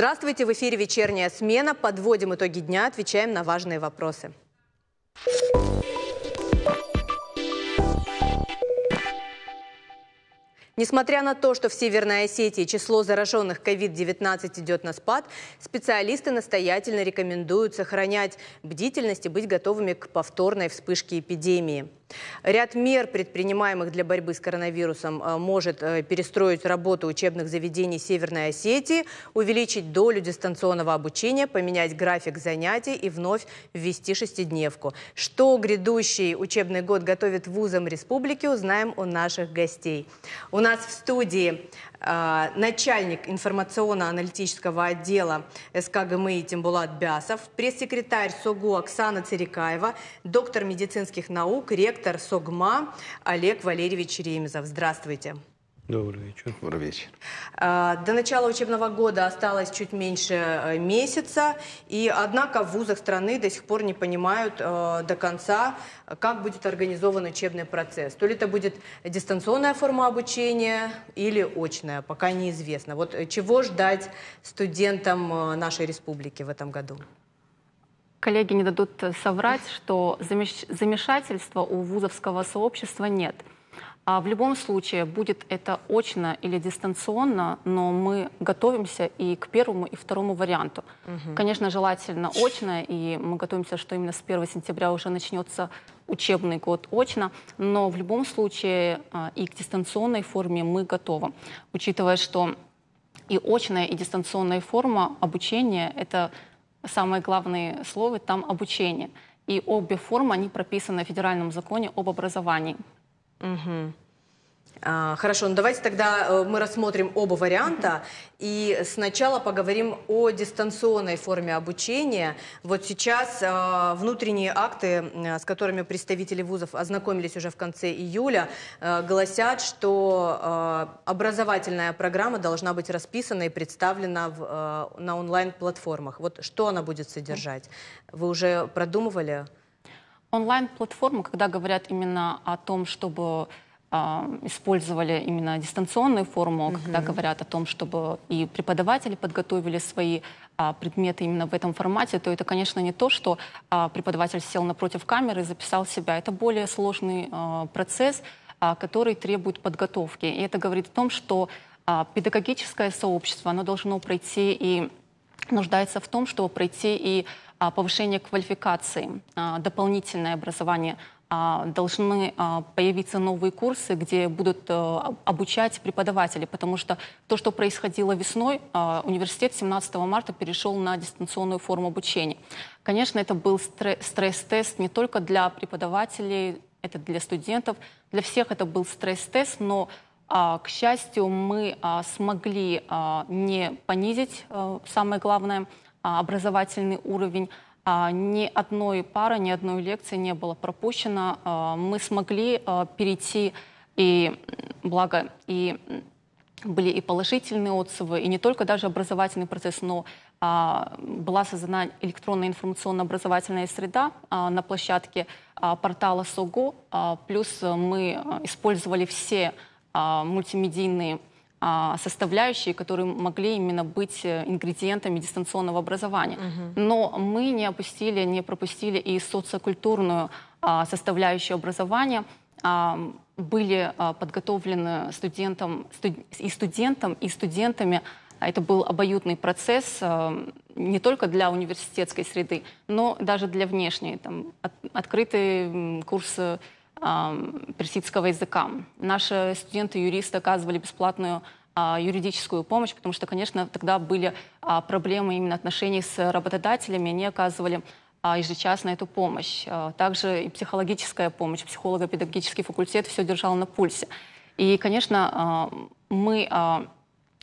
Здравствуйте, в эфире «Вечерняя смена». Подводим итоги дня, отвечаем на важные вопросы. Несмотря на то, что в Северной Осетии число зараженных COVID-19 идет на спад, специалисты настоятельно рекомендуют сохранять бдительность и быть готовыми к повторной вспышке эпидемии. Ряд мер, предпринимаемых для борьбы с коронавирусом, э, может э, перестроить работу учебных заведений Северной Осетии, увеличить долю дистанционного обучения, поменять график занятий и вновь ввести шестидневку. Что грядущий учебный год готовит вузам республики, узнаем у наших гостей. У нас нас в студии э, начальник информационно-аналитического отдела СК ГМИ эм Тимбулат Бясов, пресс-секретарь СОГУ Оксана Церекаева, доктор медицинских наук, ректор СОГМА Олег Валерьевич Ремезов. Здравствуйте. Добрый вечер. Добрый вечер. А, до начала учебного года осталось чуть меньше э, месяца, и однако в вузах страны до сих пор не понимают э, до конца, как будет организован учебный процесс. То ли это будет дистанционная форма обучения или очная, пока неизвестно. Вот э, чего ждать студентам нашей республики в этом году? Коллеги не дадут соврать, что замеш... замешательства у вузовского сообщества нет – а в любом случае, будет это очно или дистанционно, но мы готовимся и к первому, и второму варианту. Угу. Конечно, желательно очно, и мы готовимся, что именно с 1 сентября уже начнется учебный год очно, но в любом случае а, и к дистанционной форме мы готовы, учитывая, что и очная, и дистанционная форма обучения – это самые главные слова, там обучение. И обе формы, они прописаны в федеральном законе об образовании. Угу. А, хорошо, ну давайте тогда э, мы рассмотрим оба варианта. И сначала поговорим о дистанционной форме обучения. Вот сейчас э, внутренние акты, с которыми представители вузов ознакомились уже в конце июля, э, гласят, что э, образовательная программа должна быть расписана и представлена в, э, на онлайн-платформах. Вот что она будет содержать? Вы уже продумывали? Онлайн-платформа, когда говорят именно о том, чтобы а, использовали именно дистанционную форму, угу. когда говорят о том, чтобы и преподаватели подготовили свои а, предметы именно в этом формате, то это, конечно, не то, что а, преподаватель сел напротив камеры и записал себя. Это более сложный а, процесс, а, который требует подготовки. И это говорит о том, что а, педагогическое сообщество, оно должно пройти и нуждается в том, чтобы пройти и а, повышение квалификации, а, дополнительное образование а, должны а, появиться новые курсы, где будут э, обучать преподаватели, потому что то, что происходило весной, а, университет 17 марта перешел на дистанционную форму обучения. Конечно, это был стресс-тест не только для преподавателей, это для студентов, для всех это был стресс-тест, но к счастью, мы смогли не понизить, э, самое главное, образовательный уровень, а, ни одной пары, ни одной лекции не было пропущено. А, мы смогли а, перейти и благо и были и положительные отзывы, и не только даже образовательный процесс, но была создана электронная информационно-образовательная среда на площадке портала СОГО. плюс мы использовали все мультимедийные а, составляющие, которые могли именно быть э, ингредиентами дистанционного образования. Но мы не опустили, не пропустили и социокультурную а, составляющую образования. А, были подготовлены студентам, и студентам, и студентами это был обоюдный процесс не только для университетской среды, но даже для внешней. Там, от, открытые курсы персидского языка. Наши студенты-юристы оказывали бесплатную а, юридическую помощь, потому что, конечно, тогда были а, проблемы именно отношений с работодателями, они оказывали а, ежечасно эту помощь. Также и психологическая помощь, психолого-педагогический факультет все держал на пульсе. И, конечно, мы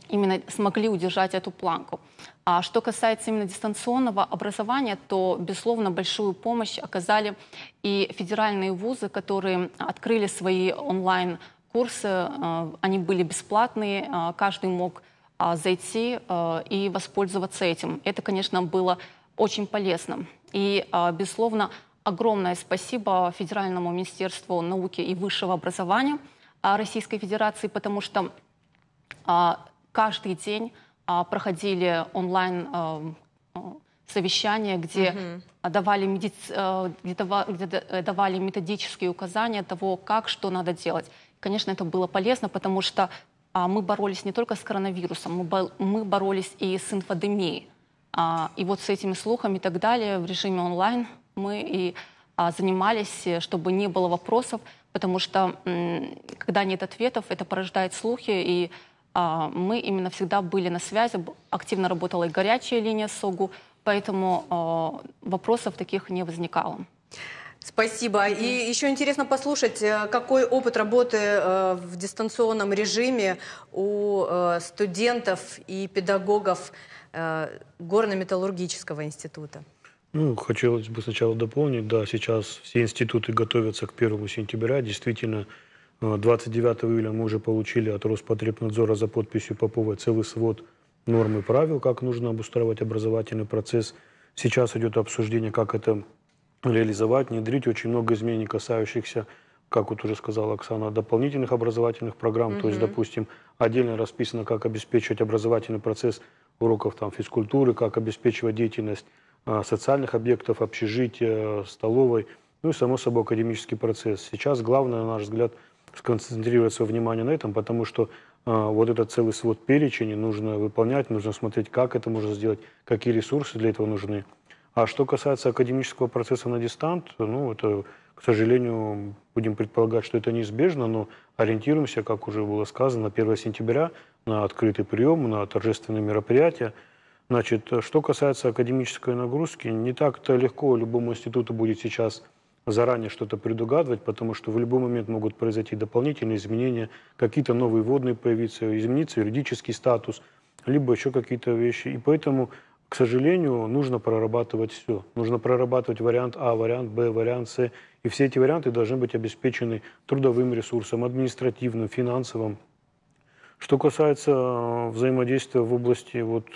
именно смогли удержать эту планку. А что касается именно дистанционного образования, то, безусловно, большую помощь оказали и федеральные вузы, которые открыли свои онлайн-курсы. Э, они были бесплатные, э, каждый мог э, зайти и воспользоваться этим. Это, конечно, было очень полезно. И, безусловно, огромное спасибо Федеральному министерству науки и высшего образования Российской Федерации, потому что каждый день а, проходили онлайн а, совещания, где угу. давали, медиц... Э, где э, давали методические указания того, как что надо делать. Конечно, это было полезно, потому что а, мы боролись не только с коронавирусом, мы, боролись и с инфодемией. и вот с этими слухами и так далее в режиме онлайн мы и занимались, э, чтобы не было вопросов, потому что когда нет ответов, это порождает слухи и а, мы именно всегда были на связи, активно работала и горячая линия СОГУ, поэтому а, вопросов таких не возникало. Спасибо. Mm -hmm. И еще интересно послушать, э, какой опыт работы э, в дистанционном режиме у э, студентов и педагогов горно-металлургического института. Ну, хотелось бы сначала дополнить, да, сейчас все институты готовятся к 1 сентября. Действительно, 29 а, июля мы уже получили от Роспотребнадзора за подписью Попова целый свод норм и правил, как нужно обустраивать образовательный процесс. Сейчас идет обсуждение, как это реализовать, внедрить. Очень много изменений, касающихся, как вот уже сказала Оксана, дополнительных образовательных программ. Угу. То есть, допустим, отдельно расписано, как обеспечивать образовательный процесс уроков там, физкультуры, как обеспечивать деятельность а, социальных объектов, общежития, столовой, ну и, само собой, академический процесс. Сейчас главное, на наш взгляд, – сконцентрировать свое внимание на этом, потому что а, вот этот целый свод перечень нужно выполнять, нужно смотреть, как это можно сделать, какие ресурсы для этого нужны. А что касается академического процесса на дистант, ну, это, к сожалению, будем предполагать, что это неизбежно, но ориентируемся, как уже было сказано, на 1 сентября, на открытый прием, на торжественные мероприятия. Значит, что касается академической нагрузки, не так-то легко любому институту будет сейчас – заранее что-то предугадывать, потому что в любой момент могут произойти дополнительные изменения, какие-то новые водные появиться, измениться юридический статус, либо еще какие-то вещи. И поэтому, к сожалению, нужно прорабатывать все. Нужно прорабатывать вариант А, вариант Б, вариант С. И все эти варианты должны быть обеспечены трудовым ресурсом, административным, финансовым. Что касается э, взаимодействия в области вот,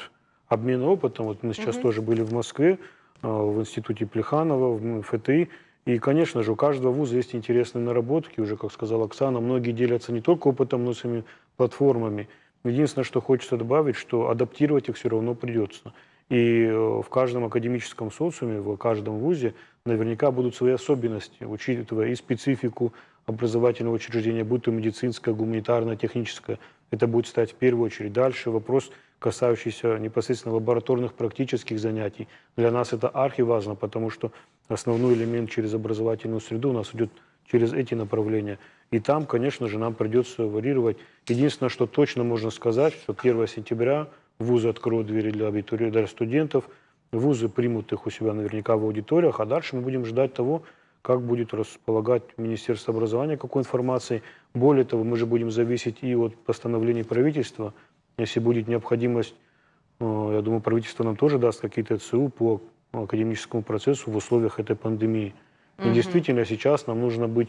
обмена опытом, вот мы сейчас угу. тоже были в Москве, э, в институте Плеханова, в ФТИ, и, конечно же, у каждого вуза есть интересные наработки. Уже, как сказала Оксана, многие делятся не только опытом, но и своими платформами. Единственное, что хочется добавить, что адаптировать их все равно придется. И э, в каждом академическом социуме, в каждом вузе наверняка будут свои особенности, учитывая и специфику образовательного учреждения, будь то медицинское, гуманитарное, техническое. Это будет стать в первую очередь. Дальше вопрос, касающийся непосредственно лабораторных практических занятий. Для нас это архиважно, потому что основной элемент через образовательную среду у нас идет через эти направления. И там, конечно же, нам придется варьировать. Единственное, что точно можно сказать, что 1 сентября вузы откроют двери для абитуриентов, для студентов, вузы примут их у себя наверняка в аудиториях, а дальше мы будем ждать того, как будет располагать Министерство образования какой информацией. Более того, мы же будем зависеть и от постановлений правительства. Если будет необходимость, э, я думаю, правительство нам тоже даст какие-то ЦУ по академическому процессу в условиях этой пандемии. И действительно, сейчас нам нужно быть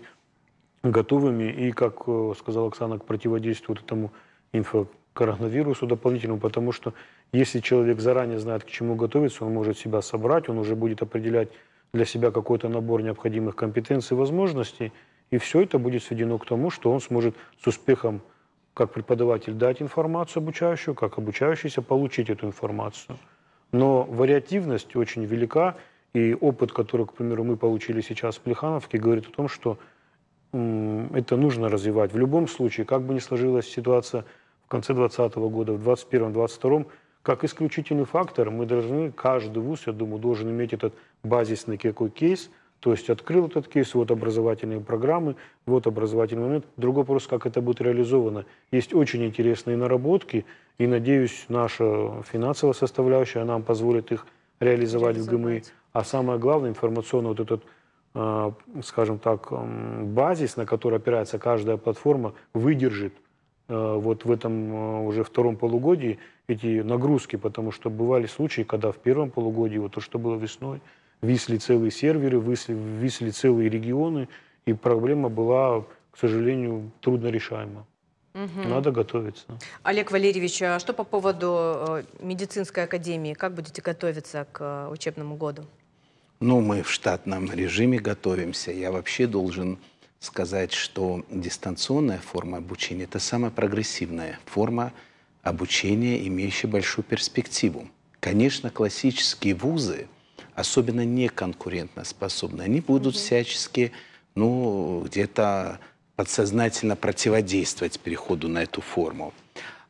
готовыми и, как э, сказала Оксана, к противодействию вот этому инфокоронавирусу дополнительному, потому что если человек заранее знает, к чему готовиться, он может себя собрать, он уже будет определять для себя какой-то набор необходимых компетенций и возможностей, и все это будет сведено к тому, что он сможет с успехом как преподаватель дать информацию обучающую, как обучающийся получить эту информацию – но вариативность очень велика, и опыт, который, к примеру, мы получили сейчас в Плехановке, говорит о том, что это нужно развивать. В любом случае, как бы ни сложилась ситуация в конце 2020 года, в 2021-2022, как исключительный фактор, мы должны, каждый вуз, я думаю, должен иметь этот базисный какой кейс – то есть открыл этот кейс, вот образовательные программы, вот образовательный момент. Другой вопрос, как это будет реализовано. Есть очень интересные наработки, и, надеюсь, наша финансовая составляющая нам позволит их реализовать, реализовать. в ГМИ. А самое главное, информационный вот этот, э, скажем так, базис, на который опирается каждая платформа, выдержит э, вот в этом э, уже втором полугодии эти нагрузки, потому что бывали случаи, когда в первом полугодии, вот то, что было весной, висли целые серверы, висли, висли целые регионы, и проблема была, к сожалению, трудно решаема. Угу. Надо готовиться. Олег Валерьевич, а что по поводу э, медицинской академии? Как будете готовиться к э, учебному году? Ну, мы в штатном режиме готовимся. Я вообще должен сказать, что дистанционная форма обучения – это самая прогрессивная форма обучения, имеющая большую перспективу. Конечно, классические вузы – особенно неконкурентоспособны, они будут mm всячески, ну, где-то подсознательно противодействовать переходу на эту форму.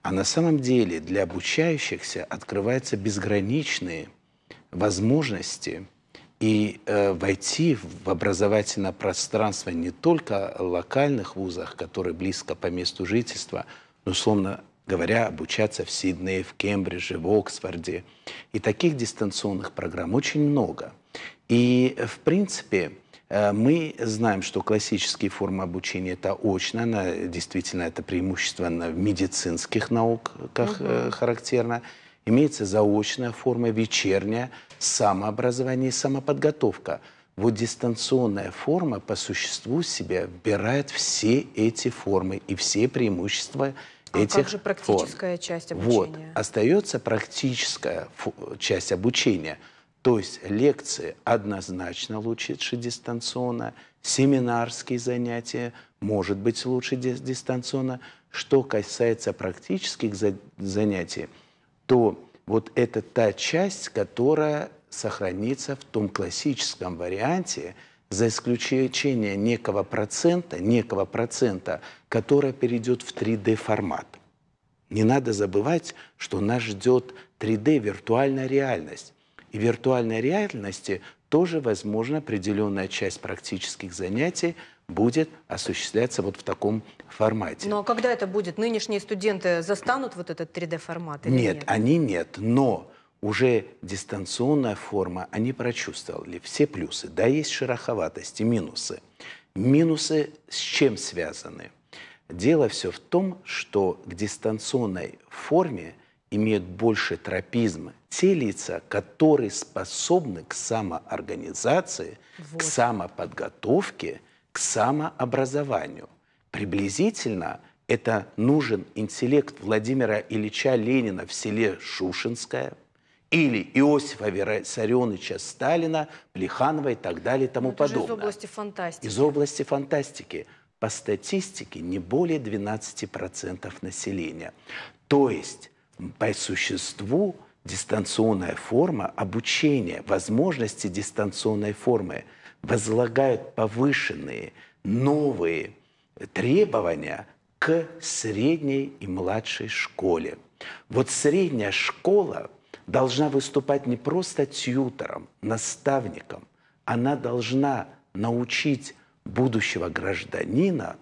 А на самом деле для обучающихся открываются безграничные возможности и э, войти в образовательное пространство не только в локальных вузах, которые близко по месту жительства, но условно говоря, обучаться в Сиднее, в Кембридже, в Оксфорде. И таких дистанционных программ очень много. И, в принципе, э, мы знаем, что классические формы обучения – это очно, она, действительно, это преимущество в медицинских науках угу. характерно. Имеется заочная форма, вечерняя, самообразование и самоподготовка. Вот дистанционная форма по существу себя вбирает все эти формы и все преимущества а этих как же практическая форм. часть обучения? Вот, остается практическая часть обучения. То есть лекции однозначно лучше дистанционно, семинарские занятия, может быть, лучше дистанционно. Что касается практических занятий, то вот это та часть, которая сохранится в том классическом варианте – за исключением некого процента, некого процента, который перейдет в 3D формат. Не надо забывать, что нас ждет 3D виртуальная реальность. И в виртуальной реальности тоже, возможно, определенная часть практических занятий будет осуществляться вот в таком формате. Но когда это будет? Нынешние студенты застанут вот этот 3D-формат? Нет, нет, они нет. Но уже дистанционная форма, они а прочувствовали все плюсы. Да, есть шероховатости, минусы. Минусы с чем связаны? Дело все в том, что к дистанционной форме имеют больше тропизма те лица, которые способны к самоорганизации, вот. к самоподготовке, к самообразованию. Приблизительно это нужен интеллект Владимира Ильича Ленина в селе Шушинское или Иосифа Виссарионовича Сталина, Плеханова и так далее и тому Но ну, подобное. из области фантастики. Из области фантастики. По статистике не более 12% населения. То есть по существу дистанционная форма обучения, возможности дистанционной формы возлагают повышенные новые требования к средней и младшей школе. Вот средняя школа – должна выступать не просто тьютором, наставником. Она должна научить будущего гражданина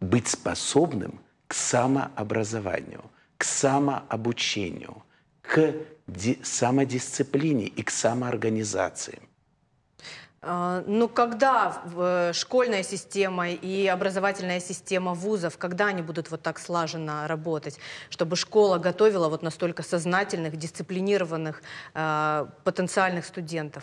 быть способным к самообразованию, к самообучению, к самодисциплине и к самоорганизации. А, ну, когда школьная система и образовательная система вузов, когда они будут вот так слаженно работать, чтобы школа готовила вот настолько сознательных, дисциплинированных а, потенциальных студентов?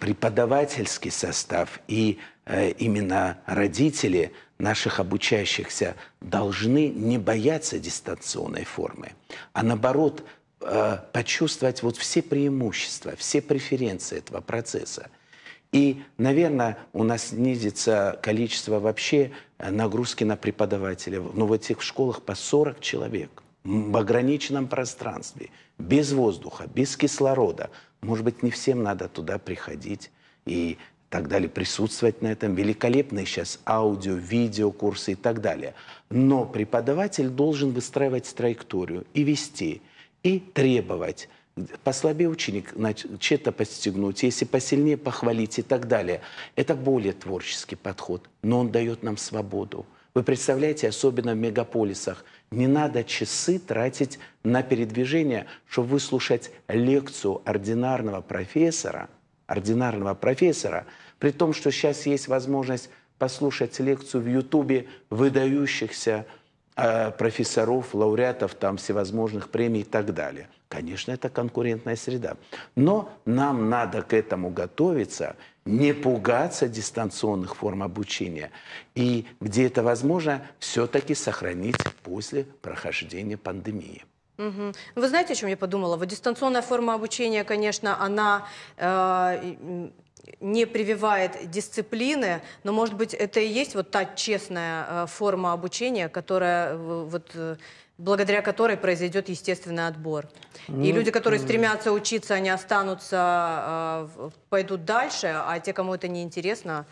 Преподавательский состав и э, именно родители наших обучающихся должны не бояться дистанционной формы, а наоборот э, почувствовать вот все преимущества, все преференции этого процесса – и, наверное, у нас снизится количество вообще э, нагрузки на преподавателя. Но в этих школах по 40 человек в ограниченном пространстве, без воздуха, без кислорода. Может быть, не всем надо туда приходить и так далее, присутствовать на этом. Великолепные сейчас аудио, видео курсы и так далее. Но преподаватель должен выстраивать траекторию и вести, и требовать послабее ученик что-то подстегнуть, если посильнее похвалить и так далее. Это более творческий подход, но он дает нам свободу. Вы представляете, особенно в мегаполисах, не надо часы тратить на передвижение, чтобы выслушать лекцию ординарного профессора, ординарного профессора, при том, что сейчас есть возможность послушать лекцию в Ютубе выдающихся Э, профессоров, лауреатов там всевозможных премий и так далее. Конечно, это конкурентная среда. Но нам надо к этому готовиться, не пугаться дистанционных форм обучения и, где это возможно, все-таки сохранить после прохождения пандемии. Угу. Вы знаете, о чем я подумала? Вот дистанционная форма обучения, конечно, она э, не прививает дисциплины, но, может быть, это и есть вот та честная э, форма обучения, которая э, вот э, благодаря которой произойдет естественный отбор. Ну, и люди, которые стремятся учиться, они останутся, пойдут дальше, а те, кому это не интересно,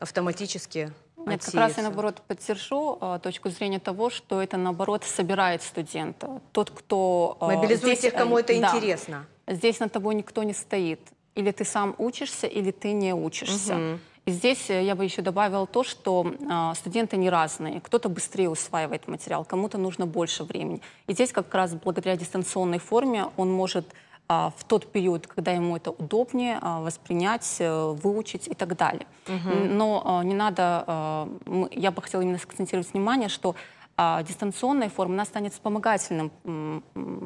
автоматически нет, как раз я, наоборот, поддержу э, точку зрения того, что это, наоборот, собирает студента. Тот, кто... Э, Мобилизует здесь, тех, кому это да, интересно. Здесь на тобой никто не стоит или ты сам учишься, или ты не учишься. Угу. И здесь э, я бы еще добавила то, что э, студенты не разные. Кто-то быстрее усваивает материал, кому-то нужно больше времени. И здесь как раз благодаря дистанционной форме он может э, в тот период, когда ему это удобнее, а, э, воспринять, выучить и так далее. Угу. Но не надо, я бы хотела именно сакцентировать внимание, что а дистанционная форма, она станет вспомогательным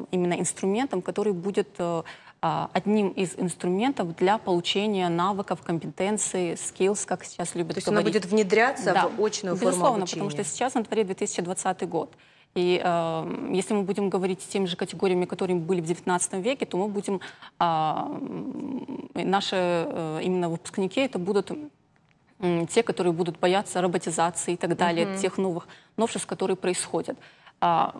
именно инструментом, который будет э, а, одним из инструментов для получения навыков, компетенций, skills, как сейчас любят То есть говорить. она будет внедряться да. в очную Безусловно, форму Безусловно, потому что сейчас на дворе 2020 год. И э, если мы будем говорить теми же категориями, которые были в 19 веке, то мы будем, э, наши э, именно выпускники, это будут э, те, которые будут бояться роботизации и так далее, mm-hmm. тех новых новшеств, которые происходят. А,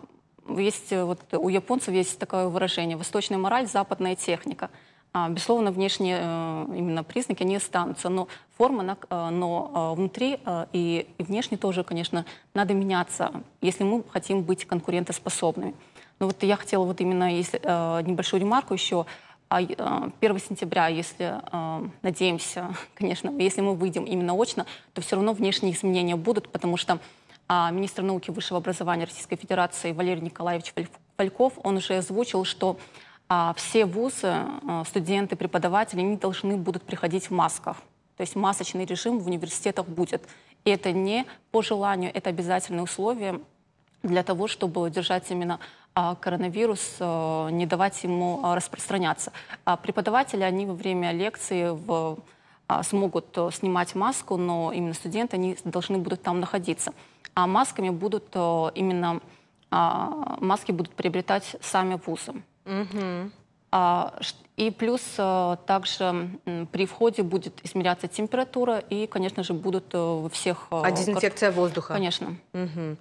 есть э, вот у японцев есть такое выражение «восточная мораль, западная техника». А, безусловно, внешние э, именно признаки не останутся, но форма, на, э, но э, внутри и, э, и внешне тоже, конечно, надо меняться, если мы хотим быть конкурентоспособными. Но ну вот я хотела вот именно если, э, небольшую ремарку еще. 1 а, сентября, если, надеемся, конечно, если мы выйдем именно очно, то все равно внешние изменения будут, потому что а министр науки и высшего образования Российской Федерации Валерий Николаевич Фальков, он уже озвучил, что а, все вузы, а, студенты, преподаватели не должны будут приходить в масках. То есть масочный режим в университетах будет. И это не по желанию, это обязательное условие для того, чтобы держать именно коронавирус, не давать ему распространяться. А преподаватели, они во время лекции в а, смогут э, снимать маску, но именно студенты, они должны будут там находиться. А масками будут э, именно, а, маски будут приобретать сами вузы. Угу. И плюс э, также при входе будет измеряться температура и, конечно же, будут во всех... А дезинфекция воздуха? Конечно. Угу.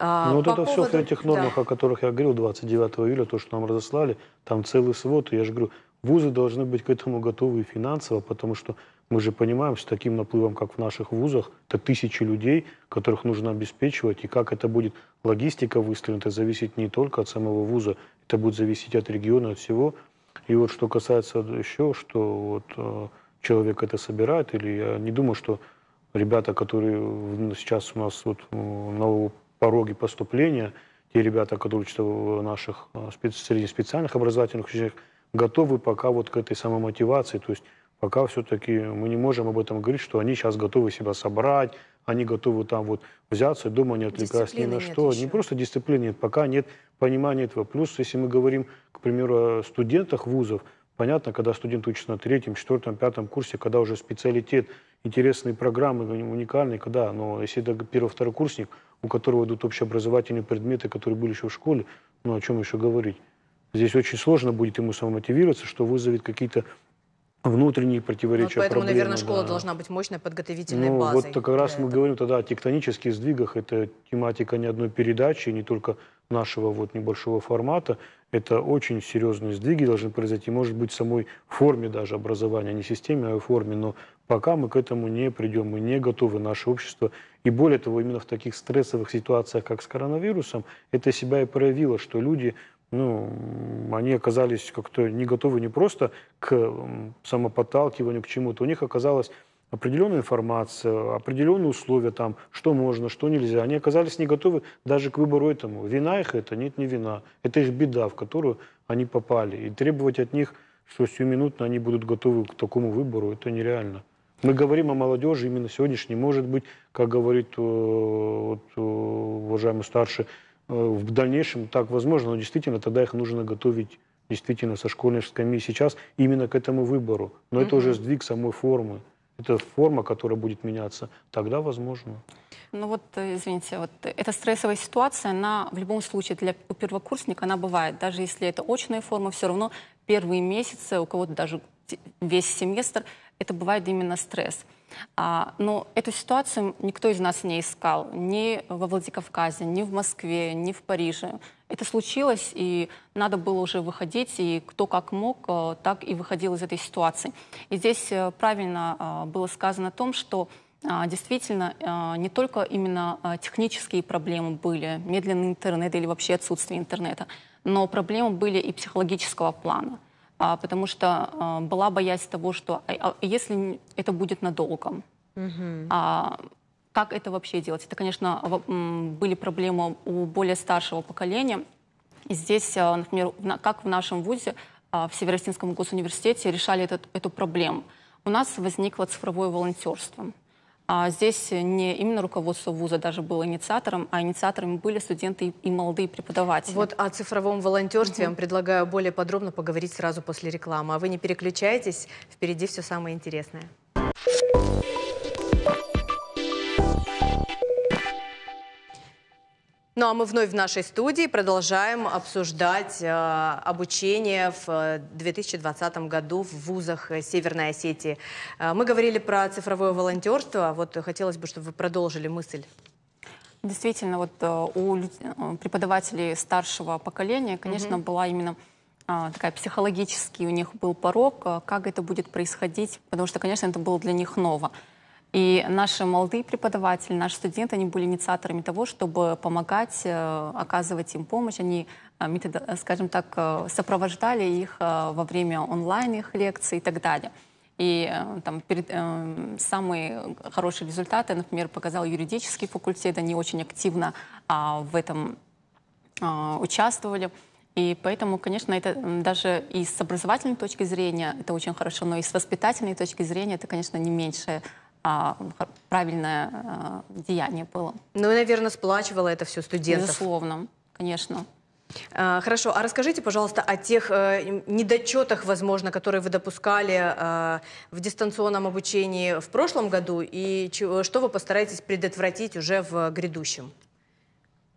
А, ну, вот это поводу... все в этих нормах, да. о которых я говорил, 29 июля, то, что нам разослали, там целый свод, и я же говорю, Вузы должны быть к этому готовы и финансово, потому что мы же понимаем, с таким наплывом, как в наших вузах, это тысячи людей, которых нужно обеспечивать, и как это будет логистика выстроена, это зависит не только от самого вуза, это будет зависеть от региона, от всего. И вот что касается еще, что вот э, человек это собирает, или я не думаю, что ребята, которые сейчас у нас вот на пороге поступления, те ребята, которые учатся в наших э, специ- среди специальных образовательных учреждениях, готовы пока вот к этой самой мотивации, то есть пока все-таки мы не можем об этом говорить, что они сейчас готовы себя собрать, они готовы там вот взяться, дома не отвлекаясь ни на что. Еще. Не просто дисциплины нет, пока нет понимания этого. Плюс, если мы говорим, к примеру, о студентах вузов, понятно, когда студент учится на третьем, четвертом, пятом курсе, когда уже специалитет, интересные программы, уникальные, когда, но если это первый-второкурсник, у которого идут общеобразовательные предметы, которые были еще в школе, ну о чем еще говорить? Здесь очень сложно будет ему самомотивироваться, что вызовет какие-то внутренние противоречия, вот поэтому, проблемы, наверное, школа да. должна быть мощной подготовительной ну, базой. Вот как раз мы этого. говорим тогда о тектонических сдвигах. Это тематика не одной передачи, не только нашего вот небольшого формата. Это очень серьезные сдвиги должны произойти. Может быть, в самой форме даже образования, не системе, а форме. Но пока мы к этому не придем, мы не готовы, наше общество. И более того, именно в таких стрессовых ситуациях, как с коронавирусом, это себя и проявило, что люди ну, они оказались как-то не готовы не просто к самоподталкиванию, к чему-то. У них оказалась определенная информация, определенные условия, там, что можно, что нельзя. Они оказались не готовы даже к выбору этому. Вина их это? Нет, не вина. Это их беда, в которую они попали. И требовать от них, что сиюминутно они будут готовы к такому выбору, это нереально. Мы говорим о молодежи именно сегодняшней. Может быть, как говорит э, вот, э, уважаемый старший, Э, в дальнейшем так возможно, но действительно тогда их нужно готовить действительно со школьной скамьи сейчас именно к этому выбору. Но mm-hmm. это уже сдвиг самой формы. Это форма, которая будет меняться. Тогда возможно. Ну вот, э, извините, вот эта стрессовая ситуация, она в любом случае для у первокурсника, она бывает. Даже если это очная форма, все равно первые месяцы, у кого-то даже весь семестр, это бывает именно стресс. А, но ну, эту ситуацию никто из нас не искал. Ни во Владикавказе, ни в Москве, ни в Париже. Это случилось, и надо было уже выходить, и кто как мог, э, так и выходил из этой ситуации. И здесь э, правильно э, было сказано о том, что действительно не только именно технические проблемы были, медленный интернет или вообще отсутствие интернета, но проблемы были и психологического плана – а, потому что а, была боясь того, что а, если это будет надолго, угу как это вообще делать? Это, конечно, были проблемы у более старшего поколения. И здесь, например, как в нашем ВУЗе, в Северо-Осетинском госуниверситете решали этот, эту проблему. У нас возникло цифровое волонтерство. А здесь не именно руководство вуза даже было инициатором, а инициаторами были студенты и молодые преподаватели. Вот о цифровом волонтерстве угу. вам предлагаю более подробно поговорить сразу после рекламы. А вы не переключайтесь, впереди все самое интересное. Ну а мы вновь в нашей студии продолжаем обсуждать э, обучение в 2020 э, году в вузах э, Северной Осетии. Э, мы говорили про цифровое волонтерство, а вот хотелось бы, чтобы вы продолжили мысль. Действительно, вот э, у преподавателей старшего поколения, конечно, угу. была именно э, такая психологический у них был порог, как это будет происходить, потому что, конечно, это было для них ново. И наши молодые преподаватели, наши студенты, они были инициаторами того, чтобы помогать, э, оказывать им помощь. Они, э, э, скажем так, сопровождали их во время онлайн их лекций и так далее. И там перед, э, самые хорошие результаты, например, показал юридический факультет. Они очень активно э, в этом э, участвовали. И поэтому, конечно, это даже и с образовательной точки зрения это очень хорошо, но и с воспитательной точки зрения это, конечно, не меньшее а, правильное а, деяние было. Ну и, наверное, сплачивала это все студентов. Безусловно, конечно. А, хорошо, а расскажите, пожалуйста, о тех э, недочетах, возможно, которые вы допускали э, в дистанционном обучении в прошлом году, и что вы постараетесь предотвратить уже в грядущем?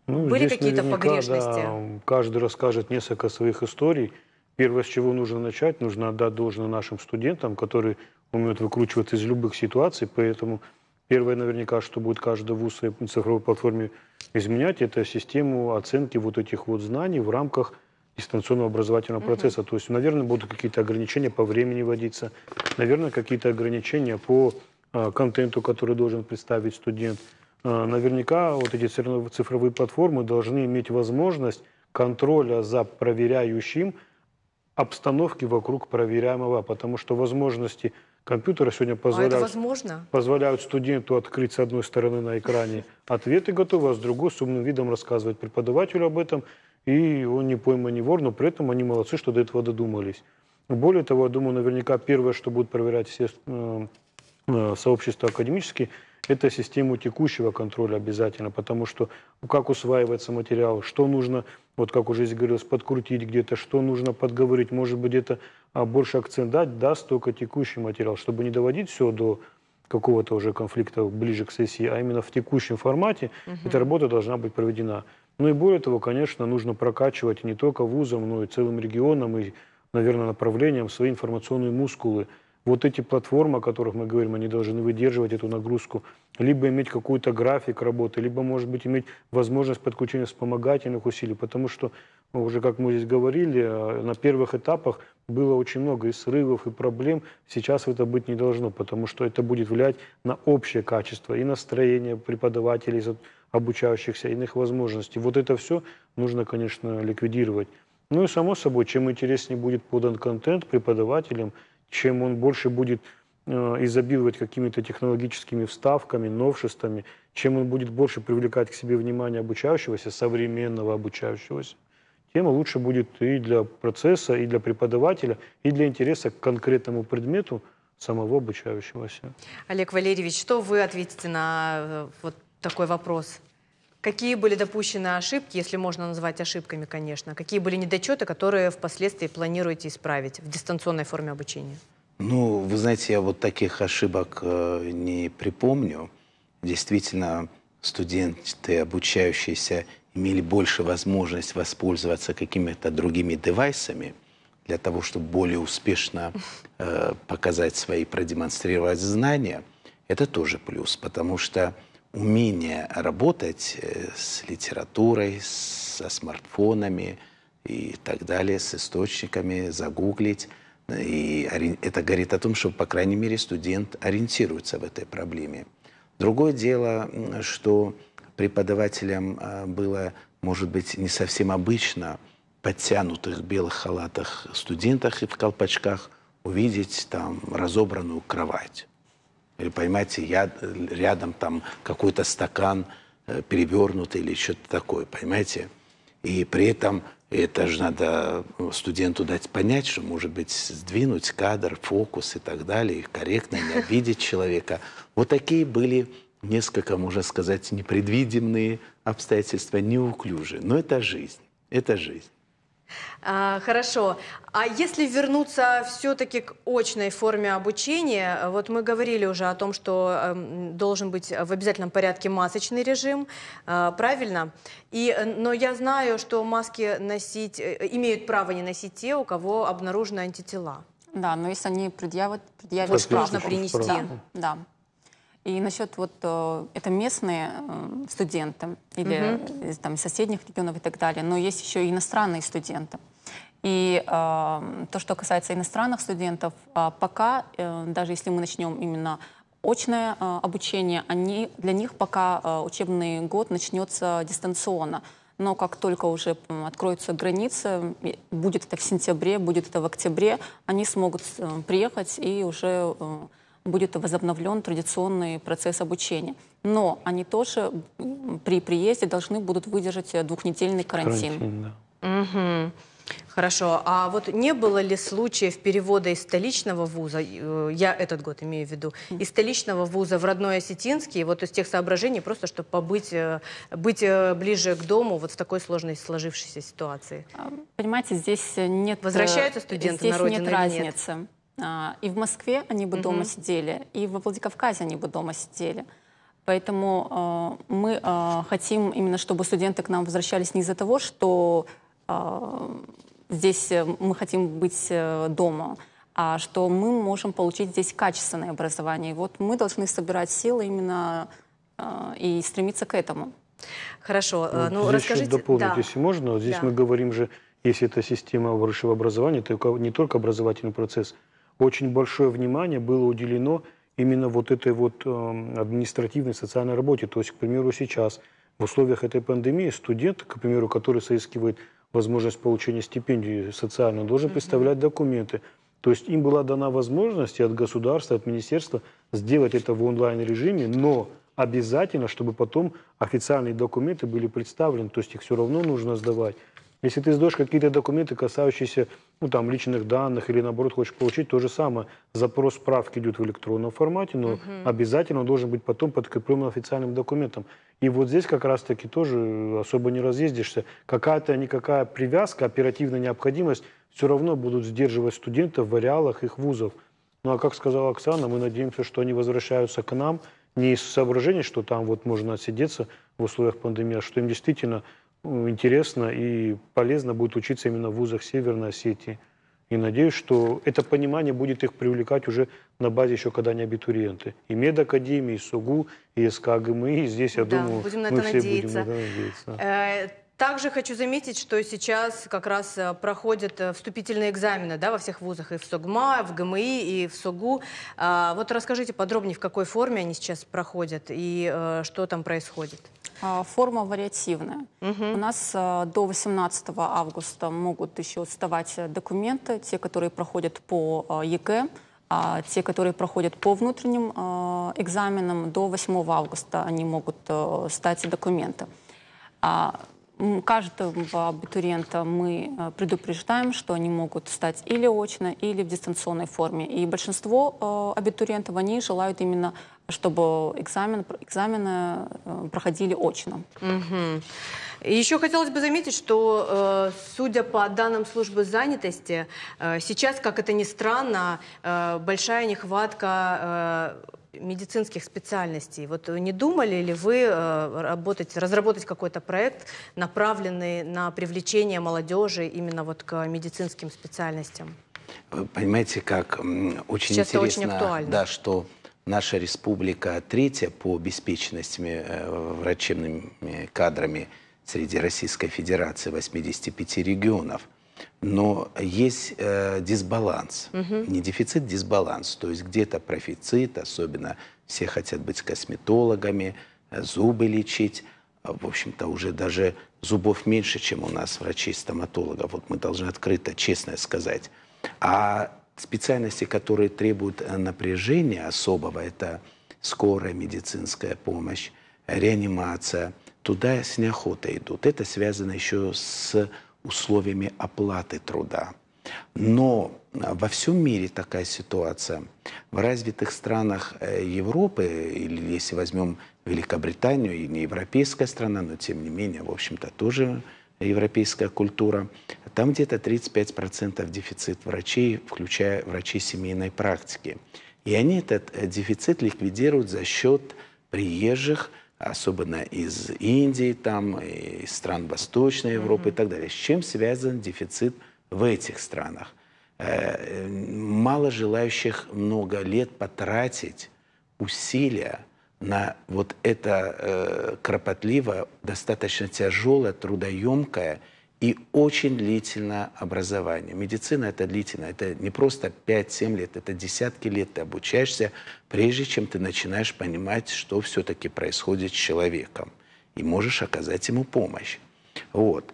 Ну, Были какие-то погрешности? Да, каждый расскажет несколько своих историй. Первое, с чего нужно начать, нужно отдать должное нашим студентам, которые умеют выкручиваться из любых ситуаций, поэтому первое наверняка, что будет каждый вуз своей цифровой платформе изменять, это систему оценки вот этих вот знаний в рамках дистанционного образовательного процесса. Угу. То есть, наверное, будут какие-то ограничения по времени вводиться, наверное, какие-то ограничения по а, контенту, который должен представить студент. А, наверняка вот эти цифровые платформы должны иметь возможность контроля за проверяющим обстановки вокруг проверяемого, потому что возможности Компьютеры сегодня а позволяют, а позволяют студенту открыть с одной стороны на экране ответы готовы, а с другой с умным видом рассказывать преподавателю об этом, и он не пойман, не вор, но при этом они молодцы, что до этого додумались. Более того, я думаю, наверняка первое, что будут проверять все э, э, сообщества академические – это систему текущего контроля обязательно, потому что ну, как усваивается материал, что нужно, вот как уже здесь говорилось, подкрутить где-то, что нужно подговорить, может быть, где-то а, больше акцент дать, даст только текущий материал, чтобы не доводить все до какого-то уже конфликта ближе к сессии, а именно в текущем формате угу. эта работа должна быть проведена. Ну и более того, конечно, нужно прокачивать не только вузом, но и целым регионом и, наверное, направлением свои информационные мускулы – вот эти платформы, о которых мы говорим, они должны выдерживать эту нагрузку, либо иметь какой-то график работы, либо, может быть, иметь возможность подключения вспомогательных усилий, потому что, ну, уже как мы здесь говорили, э, на первых этапах было очень много и срывов, и проблем. Сейчас это быть не должно, потому что это будет влиять на общее качество и настроение преподавателей, обучающихся, и их возможности. Вот это все нужно, конечно, ликвидировать. Ну и, само собой, чем интереснее будет подан контент преподавателям – чем он больше будет э, изобиловать какими-то технологическими вставками, новшествами, чем он будет больше привлекать к себе внимание обучающегося, современного обучающегося, тем лучше будет и для процесса, и для преподавателя, и для интереса к конкретному предмету самого обучающегося. Олег Валерьевич, что вы ответите на э, вот такой вопрос? Какие были допущены ошибки, если можно назвать ошибками, конечно? Какие были недочеты, которые впоследствии планируете исправить в дистанционной форме обучения? Ну, вы знаете, я вот таких ошибок э, не припомню. Действительно, студенты, обучающиеся, имели больше возможность воспользоваться какими-то другими девайсами для того, чтобы более успешно э, показать свои, продемонстрировать знания. Это тоже плюс, потому что умение работать э, с литературой, со смартфонами и так далее, с источниками, загуглить. И это говорит о том, что, по крайней мере, студент ориентируется в этой проблеме. Другое дело, что преподавателям э, было, может быть, не совсем обычно подтянутых белых халатах студентах и в колпачках увидеть там разобранную кровать или понимаете я рядом там какой-то стакан э, перевернутый или что-то такое, понимаете? И при этом это же надо ну, студенту дать понять, что, может быть, сдвинуть кадр, фокус и так далее, корректно не обидеть человека. Вот такие были несколько, можно сказать, непредвиденные обстоятельства, неуклюжие. Но это жизнь, это жизнь. А, хорошо. А если вернуться все-таки к очной форме обучения, вот мы говорили уже о том, что э, должен быть в обязательном порядке масочный режим, э, правильно? И, э, но я знаю, что маски носить, э, имеют право не носить те, у кого обнаружены антитела. Да, но если они предъявят, предъявят штраф. Можно принести. Да, да. И насчет вот э, это местные э, студенты или угу. из там, соседних регионов и так далее, но есть еще и иностранные студенты. И э, то, что касается иностранных студентов, э, пока, э, даже если мы начнем именно очное э, обучение, они, для них пока э, учебный год начнется дистанционно. Но как только уже откроются границы, будет это в сентябре, будет это в октябре, они смогут э, приехать и уже будет возобновлен традиционный процесс обучения. Но они тоже при приезде должны будут выдержать э, двухнедельный карантин. карантин да. угу. Хорошо. А вот не было ли случаев перевода из столичного вуза, э, я этот год имею в виду, из столичного вуза в родной Осетинский, вот из тех соображений, просто чтобы побыть, э, быть ближе к дому вот в такой сложной сложившейся ситуации? А, понимаете, здесь нет... Возвращаются студенты здесь на родину нет разницы. Нет? А, и в Москве они бы угу. дома сидели, и во Владикавказе они бы дома сидели. Поэтому э, мы э, хотим именно, чтобы студенты к нам возвращались не из-за того, что э, здесь мы хотим быть э, дома, а что мы можем получить здесь качественное образование. И вот мы должны собирать силы именно э, и стремиться к этому. Хорошо. Вот ну, здесь расскажите... еще дополнить, да. если можно. Здесь да. мы говорим же, если это система высшего образования, то не только образовательный процесс – очень большое внимание было уделено именно вот этой вот эм, административной социальной работе. То есть, к примеру, сейчас в условиях этой пандемии студент, к примеру, который соискивает возможность получения стипендии социальную, должен mm-hmm. представлять документы. То есть им была дана возможность и от государства, и от министерства сделать это в онлайн-режиме, но обязательно, чтобы потом официальные документы были представлены, то есть их все равно нужно сдавать. Если ты сдаешь какие-то документы, касающиеся ну, там, личных данных или, наоборот, хочешь получить то же самое. Запрос справки идет в электронном формате, но угу. обязательно он должен быть потом подкреплен официальным документом. И вот здесь как раз-таки тоже э, особо не разъездишься. Какая-то никакая привязка, оперативная необходимость все равно будут сдерживать студентов в ареалах их вузов. Ну а как сказала Оксана, мы надеемся, что они возвращаются к нам не из соображений, что там вот можно отсидеться в условиях пандемии, а что им действительно интересно и полезно будет учиться именно в вузах Северной Осетии. И надеюсь, что это понимание будет их привлекать уже на базе еще когда они абитуриенты. И медакадемии, и СУГУ, и СКГМИ. И здесь, я да, думаю, будем мы все будем на это надеяться. Э, также хочу заметить, что сейчас как раз э, проходят э, вступительные экзамены да, во всех вузах, и в СОГМА, в ГМИ, и в СОГУ. А, вот расскажите подробнее, в какой форме они сейчас проходят и что там происходит. А, форма вариативная. Угу. У нас а, до 18 августа могут еще отставать документы, те, которые проходят по а, ЕГЭ, а те, которые проходят по внутренним экзаменам, до 8 августа они могут стать документы. Каждого абитуриента мы предупреждаем, что они могут стать или очно, или в дистанционной форме. И большинство абитуриентов, они желают именно чтобы экзамен, экзамены э, проходили очно. Угу. Еще хотелось бы заметить, что, э, судя по данным службы занятости, э, сейчас, как это ни странно, большая нехватка медицинских специальностей. Вот не думали ли вы работать, разработать какой-то проект, направленный на привлечение молодежи именно вот к медицинским специальностям? Понимаете, как очень Сейчас интересно, очень актуально. да, что наша республика третья по обеспеченности э, врачебными кадрами среди Российской Федерации 85 регионов. Но есть э, дисбаланс, угу. не дефицит, дисбаланс. То есть где-то профицит, особенно все хотят быть косметологами, э, зубы лечить. В общем-то, уже даже зубов меньше, чем у нас врачей-стоматологов. Вот мы должны открыто, честно сказать. А специальности, которые требуют э, напряжения особого, это скорая медицинская помощь, реанимация, туда с неохотой идут. Это связано еще с условиями оплаты труда. Но э, во всем мире такая ситуация. В развитых странах э, Европы, или если возьмем Великобританию, и не европейская страна, но тем не менее, в общем-то, тоже европейская культура, там где-то 35% дефицит врачей, включая врачей семейной практики. И они этот э, дефицит ликвидируют за счет приезжих, особенно из Индии, там, из стран Восточной Европы mm-hmm. и так далее. С чем связан дефицит в этих странах? Э, мало желающих много лет потратить усилия на вот это э, кропотливое, достаточно тяжелое, трудоемкое и очень длительное образование. Медицина это длительно, это не просто 5-7 лет, это десятки лет ты обучаешься, прежде чем ты начинаешь понимать, что все-таки происходит с человеком, и можешь оказать ему помощь. Вот.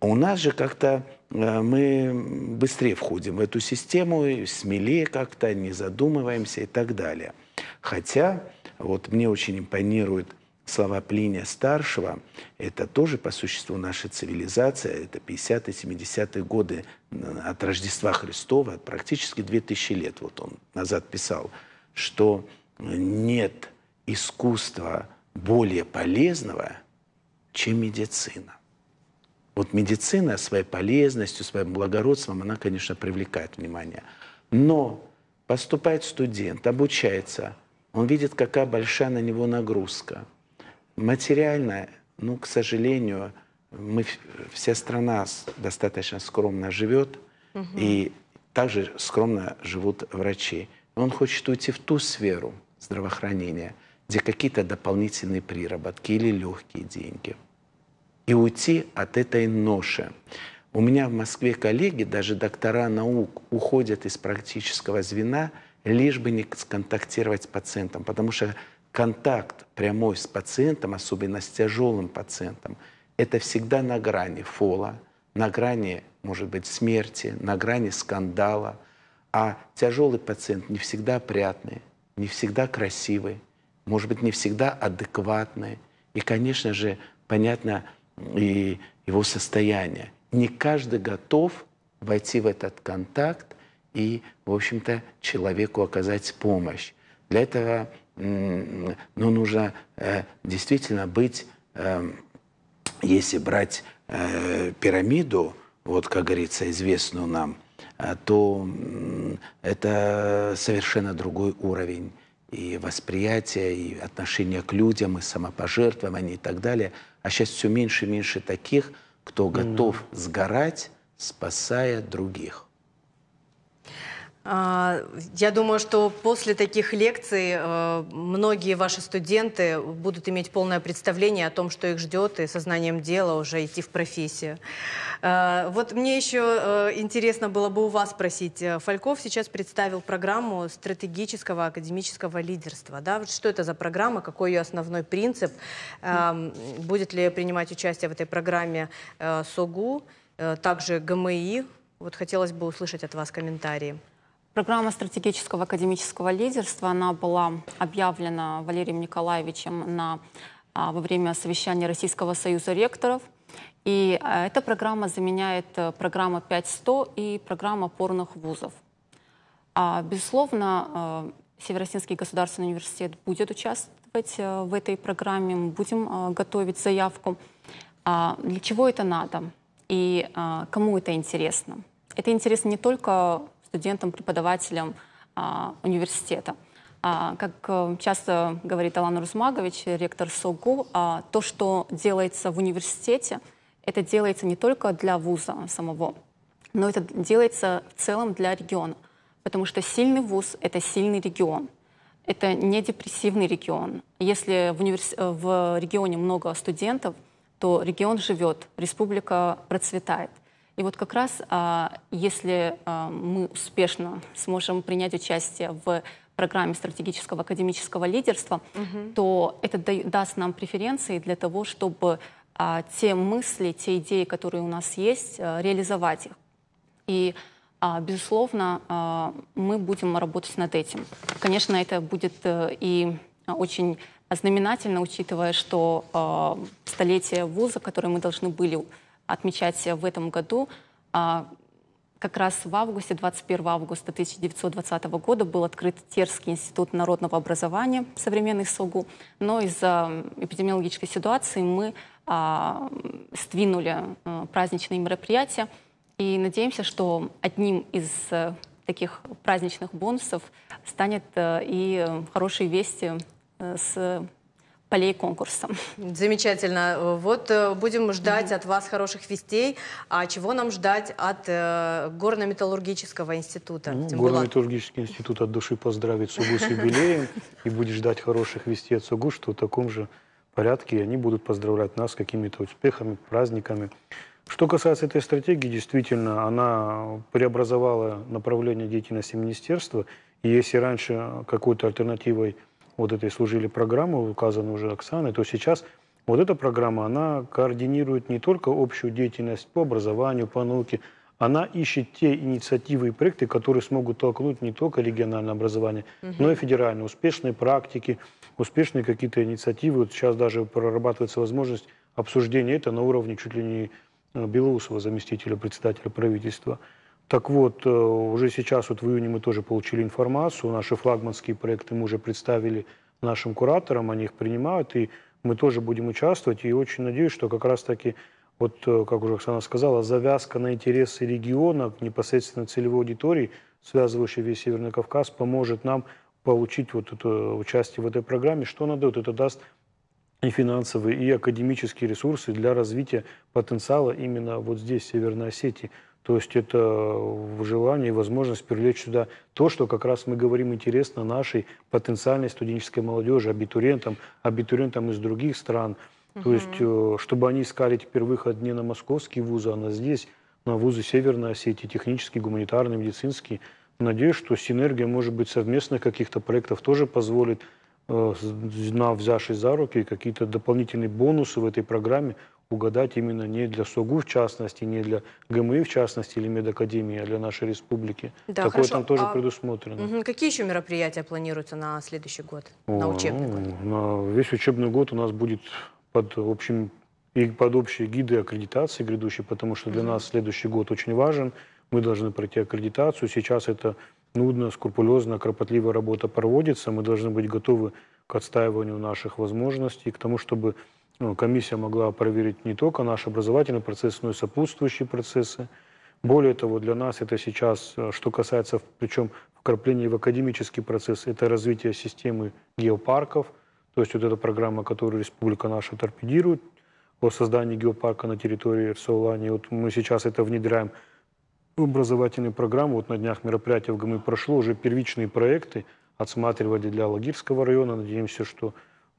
У нас же как-то э, мы быстрее входим в эту систему, смелее как-то, не задумываемся и так далее. Хотя вот мне очень импонирует слова Плиния Старшего, это тоже по существу наша цивилизация, это 50-70-е годы от Рождества Христова, практически 2000 лет, вот он назад писал, что нет искусства более полезного, чем медицина. Вот медицина своей полезностью, своим благородством, она, конечно, привлекает внимание. Но поступает студент, обучается, он видит, какая большая на него нагрузка – Материально, ну, к сожалению, мы, вся страна достаточно скромно живет, угу. и также скромно живут врачи. Он хочет уйти в ту сферу здравоохранения, где какие-то дополнительные приработки или легкие деньги. И уйти от этой ноши. У меня в Москве коллеги, даже доктора наук, уходят из практического звена, лишь бы не сконтактировать с пациентом, потому что контакт прямой с пациентом, особенно с тяжелым пациентом, это всегда на грани фола, на грани, может быть, смерти, на грани скандала. А тяжелый пациент не всегда опрятный, не всегда красивый, может быть, не всегда адекватный. И, конечно же, понятно и его состояние. Не каждый готов войти в этот контакт и, в общем-то, человеку оказать помощь. Для этого но нужно э, действительно быть, эм, если брать э, пирамиду, вот, как говорится, известную нам, э, то это совершенно другой уровень и восприятия, и отношения к людям, и самопожертвования и так далее. А сейчас все меньше и меньше таких, кто готов mm. сгорать, спасая других. А, я думаю, что после таких лекций э, многие ваши студенты будут иметь полное представление о том, что их ждет, и сознанием дела уже идти в профессию. Э, вот мне еще э, интересно было бы у вас спросить. Фальков сейчас представил программу стратегического академического лидерства. Да? Что это за программа, какой ее основной принцип? Будет ли принимать участие в этой программе СОГУ, также ГМИ? Вот хотелось бы услышать от вас комментарии. Программа стратегического академического лидерства, она была объявлена Валерием Николаевичем на, а, во время совещания Российского союза ректоров. И а, эта программа заменяет э, программу 5100 и программу опорных вузов. А, безусловно, э, Северосинский государственный университет будет участвовать э, в этой программе, мы будем готовить заявку. Для чего это надо и кому это интересно? Это интересно не только студентам, преподавателям а, университета. А, как э, часто говорит Алан Русмагович, ректор СОГУ, а, то, что делается в университете, это делается не только для вуза самого, но это делается в целом для региона. Потому что сильный вуз – это сильный регион. Это не депрессивный регион. Если в, универс... Э, в регионе много студентов, то регион живет, республика процветает. И вот как раз, а, если а, мы успешно сможем принять участие в программе стратегического академического лидерства, угу. то это даст нам преференции для того, чтобы а, те мысли, те идеи, которые у нас есть, реализовать их. И безусловно, мы будем работать над этим. Конечно, это будет э, и очень знаменательно, учитывая, что столетие вуза, которое мы должны были отмечать в этом году. А, как раз в августе, 21 августа 1920 года был открыт Терский институт народного образования современных СОГУ, но из-за эпидемиологической ситуации мы а, сдвинули а, праздничные мероприятия и надеемся, что одним из э, таких праздничных бонусов станет э, и хорошие вести э, с полей конкурса. Замечательно. Вот э, будем ждать mm -hmm. от вас хороших вестей. А чего нам ждать от э, Горно-металлургического института? Ну, Горно-металлургический институт от души поздравит Сугу с юбилеем и будет ждать хороших вестей от Сугу, что в таком же порядке они будут поздравлять нас с какими-то успехами, праздниками. Что касается этой стратегии, действительно, она преобразовала направление деятельности министерства. И если раньше какой-то альтернативой – вот этой служили программы, указаны уже Оксаны, то сейчас вот эта программа, она координирует не только общую деятельность по образованию, по науке, она ищет те инициативы и проекты, которые смогут толкнуть не только региональное образование, угу. но и федеральное. Успешные практики, успешные какие-то инициативы. Вот сейчас даже прорабатывается возможность обсуждения это на уровне чуть ли не э, Белоусова, заместителя председателя правительства. Так вот, э, уже сейчас, вот в июне мы тоже получили информацию, наши флагманские проекты мы уже представили нашим кураторам, они их принимают, и мы тоже будем участвовать, и очень надеюсь, что как раз-таки, вот, э, как уже Оксана сказала, завязка на интересы региона, непосредственно целевой аудитории, связывающей весь Северный Кавказ, поможет нам получить вот это участие в этой программе. Что она дает? Это даст и финансовые, и академические ресурсы для развития потенциала именно вот здесь, в Северной Осетии. То есть это желание и возможность привлечь сюда то, что как раз мы говорим интересно нашей потенциальной студенческой молодежи, абитуриентам, абитуриентам из других стран. То есть э, чтобы они искали теперь выход не на московские вузы, а на здесь, на вузы Северной Осетии, технические, гуманитарные, медицинские. Надеюсь, что синергия, может быть, совместных каких-то проектов тоже позволит, э, взявшись за руки, какие-то дополнительные бонусы в этой программе угадать именно не для СОГУ в частности, не для ГМИ в частности или Медакадемии, а для нашей республики. Да, Такое хорошо. там тоже а... предусмотрено. Угу. Какие еще мероприятия планируются на следующий год, О, на учебный ну, год? На весь учебный год у нас будет под общим и под общие гиды аккредитации грядущей, потому что для угу. нас следующий год очень важен. Мы должны пройти аккредитацию. Сейчас это нудно, скрупулезно, кропотливо работа проводится. Мы должны быть готовы к отстаиванию наших возможностей, к тому, чтобы ну, комиссия могла проверить не только наш образовательный процесс, но и сопутствующие процессы. Более того, для нас это сейчас, э, что касается, причем вкрапления в академический процесс, это развитие системы геопарков, то есть вот эта программа, которую республика наша торпедирует, о создании геопарка на территории Ирсаулани. Вот мы сейчас это внедряем в образовательную программу. Вот на днях мероприятия в ГМИ прошло уже первичные проекты, отсматривали для Лагирского района. Надеемся, что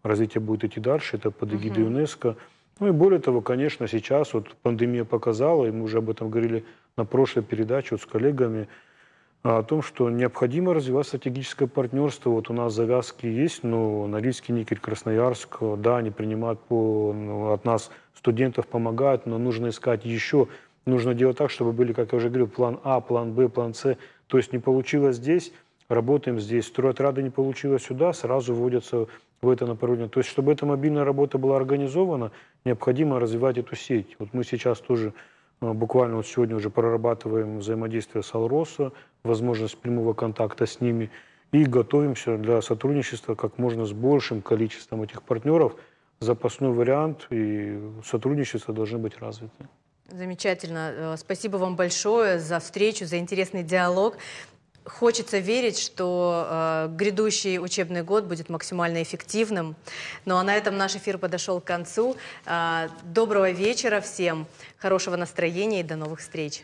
развитие будет идти дальше, это под эгидой угу. ЮНЕСКО. Ну и более того, конечно, сейчас вот пандемия показала, и мы уже об этом говорили на прошлой передаче вот с коллегами, а, о том, что необходимо развивать стратегическое партнерство. Вот у нас завязки есть, но Норильский, Никель, Красноярск, да, они принимают по, ну, от нас студентов, помогают, но нужно искать еще. Нужно делать так, чтобы были, как я уже говорил, план А, план Б, план С. То есть не получилось здесь, работаем здесь. Стройотряда не получилось сюда, сразу вводятся в это направление. То есть, чтобы эта мобильная работа была организована, необходимо развивать эту сеть. Вот мы сейчас тоже э, буквально вот сегодня уже прорабатываем взаимодействие с Алроса, возможность прямого контакта с ними, и готовимся для сотрудничества как можно с большим количеством этих партнеров. Запасной вариант и сотрудничество должны быть развиты. Замечательно. Э, спасибо вам большое за встречу, за интересный диалог. Хочется верить, что э, грядущий учебный год будет максимально эффективным. Ну а на этом наш эфир подошел к концу. Э, доброго вечера всем, хорошего настроения и до новых встреч.